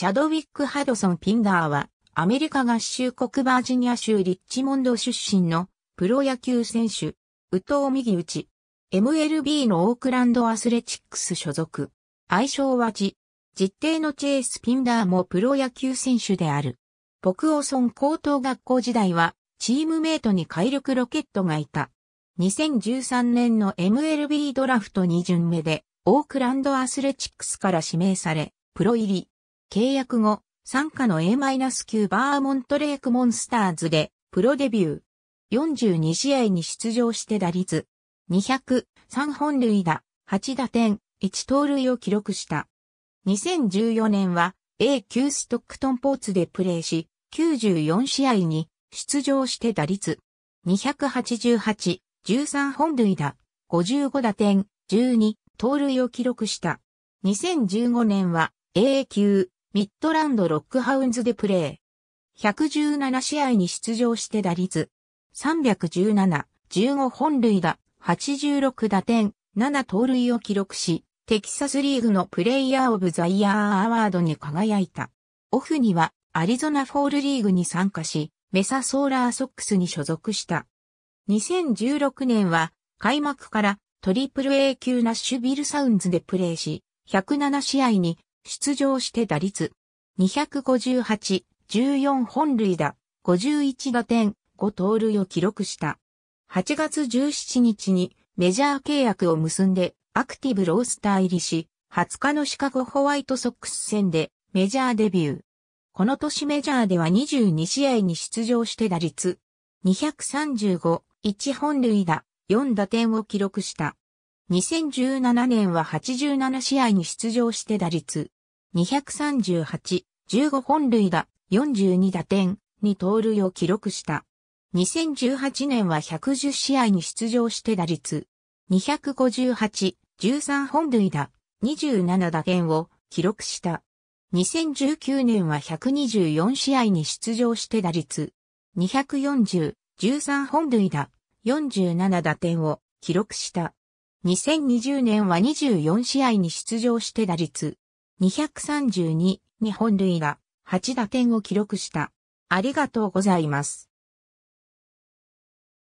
チャドウィック・ハドソン・ピンダーは、アメリカ合衆国バージニア州リッチモンド出身のプロ野球選手、宇藤右打ち、MLB のオークランドアスレチックス所属。愛称はジ。実定のチェイス・ピンダーもプロ野球選手である。北欧村高等学校時代は、チームメイトに海力ロケットがいた。2013年の MLB ドラフト2巡目で、オークランドアスレチックスから指名され、プロ入り。契約後、参加の A-9 バーモントレークモンスターズでプロデビュー。42試合に出場して打率200、3本塁打、8打点、1盗塁を記録した。2014年は A 級ストックトンポーツでプレーし、94試合に出場して打率288、13本塁打、55打点、12、盗塁を記録した。2015年は A 級ミッドランドロックハウンズでプレー。117試合に出場して打率。317、15本塁打、86打点、7盗塁を記録し、テキサスリーグのプレイヤーオブザイヤーアワードに輝いた。オフにはアリゾナフォールリーグに参加し、メサソーラーソックスに所属した。2016年は開幕からトリプル A 級ナッシュビルサウンズでプレーし、107試合に出場して打率258、14本塁打、51打点、5盗塁を記録した。8月17日にメジャー契約を結んでアクティブロースター入りし、20日のシカゴホワイトソックス戦でメジャーデビュー。この年メジャーでは22試合に出場して打率235、1本塁打、4打点を記録した。2017年は87試合に出場して打率238、15本塁打、42打点、に盗塁を記録した。2018年は110試合に出場して打率258、13本塁打、27打点を記録した。2019年は124試合に出場して打率240、13本塁打、47打点を記録した。2020年は24試合に出場して打率232日本塁打8打点を記録した。ありがとうございます。